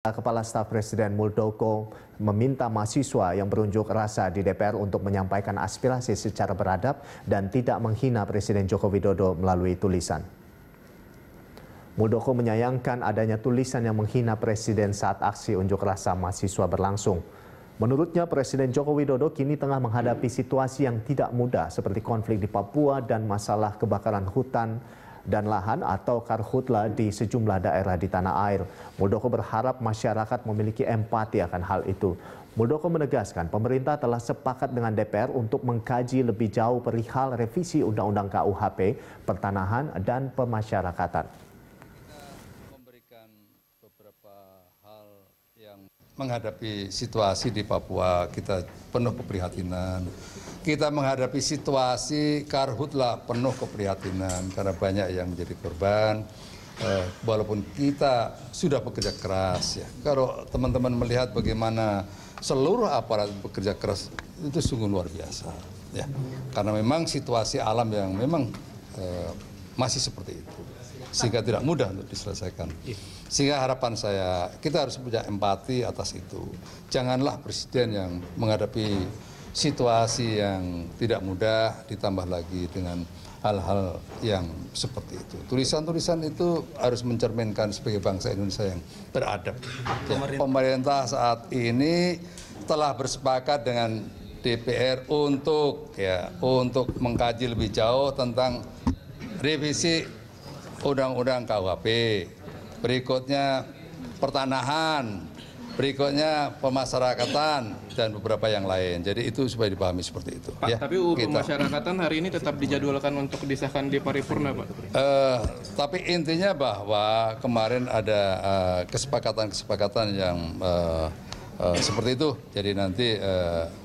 Kepala Staf Presiden Muldoko meminta mahasiswa yang berunjuk rasa di DPR untuk menyampaikan aspirasi secara beradab dan tidak menghina Presiden Joko Widodo melalui tulisan. Muldoko menyayangkan adanya tulisan yang menghina Presiden saat aksi unjuk rasa mahasiswa berlangsung. Menurutnya Presiden Joko Widodo kini tengah menghadapi situasi yang tidak mudah seperti konflik di Papua dan masalah kebakaran hutan dan lahan atau karhutla di sejumlah daerah di tanah air. Muldoko berharap masyarakat memiliki empati akan hal itu. Muldoko menegaskan pemerintah telah sepakat dengan DPR untuk mengkaji lebih jauh perihal revisi Undang-Undang KUHP, pertanahan, dan pemasyarakatan yang menghadapi situasi di Papua kita penuh keprihatinan. Kita menghadapi situasi karhutlah penuh keprihatinan karena banyak yang menjadi korban. Eh, walaupun kita sudah bekerja keras ya. Kalau teman-teman melihat bagaimana seluruh aparat bekerja keras itu sungguh luar biasa ya. Karena memang situasi alam yang memang eh, masih seperti itu sehingga tidak mudah untuk diselesaikan. Iya. Sehingga harapan saya kita harus punya empati atas itu. Janganlah presiden yang menghadapi situasi yang tidak mudah ditambah lagi dengan hal-hal yang seperti itu. Tulisan-tulisan itu harus mencerminkan sebagai bangsa Indonesia yang beradab. Ya, pemerintah saat ini telah bersepakat dengan DPR untuk ya untuk mengkaji lebih jauh tentang revisi Undang-Undang KUHP, berikutnya pertanahan, berikutnya pemasyarakatan dan beberapa yang lain. Jadi itu supaya dipahami seperti itu. Pak, ya, tapi UU kita. pemasyarakatan hari ini tetap dijadwalkan untuk disahkan di paripurna, Pak. Uh, tapi intinya bahwa kemarin ada eh, kesepakatan-kesepakatan uh, yang uh, uh, seperti itu. Jadi nanti uh,